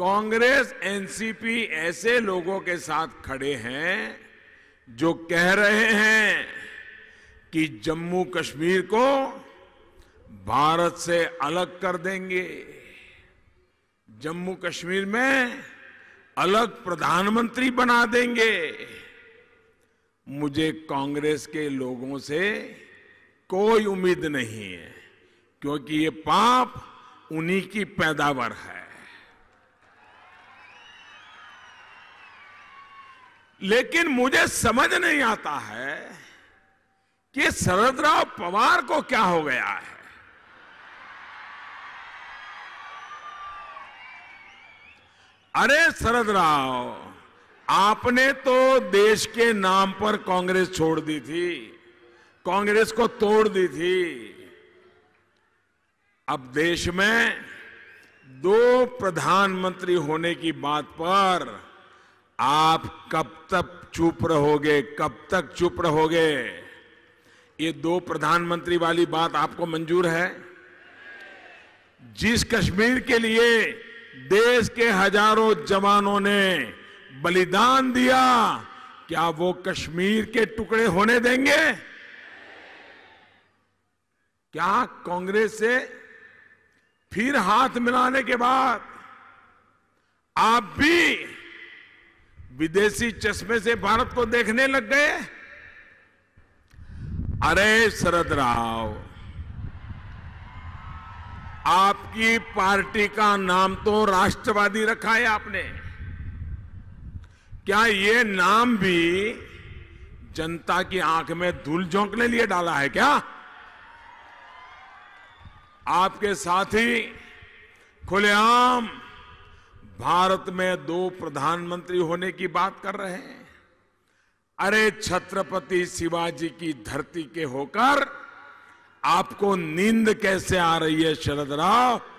Congress NCP ऐसे लोगों के साथ खड़े हैं जो कह रहे हैं कि जम्मू कश्मीर को भारत से अलग कर देंगे जम्मू कश्मीर में अलग प्रधानमंत्री बना देंगे मुझे कांग्रेस के लोगों से कोई उम्मीद नहीं है क्योंकि ये पाप उन्हीं की पैदावार है लेकिन मुझे समझ नहीं आता है कि शरद राव पवार को क्या हो गया है अरे शरद राव आपने तो देश के नाम पर कांग्रेस छोड़ दी थी कांग्रेस को तोड़ दी थी अब देश में दो प्रधानमंत्री होने की बात पर आप कब तक चुप रहोगे कब तक चुप रहोगे ये दो प्रधानमंत्री वाली बात आपको मंजूर है जिस कश्मीर के लिए देश के हजारों जवानों ने बलिदान दिया क्या वो कश्मीर के टुकड़े होने देंगे क्या कांग्रेस से फिर हाथ मिलाने के बाद आप भी विदेशी चश्मे से भारत को देखने लग गए अरे शरद राव आपकी पार्टी का नाम तो राष्ट्रवादी रखा है आपने क्या ये नाम भी जनता की आंख में धूल झोंकने लिए डाला है क्या आपके साथी खुलेआम भारत में दो प्रधानमंत्री होने की बात कर रहे हैं अरे छत्रपति शिवाजी की धरती के होकर आपको नींद कैसे आ रही है शरद राव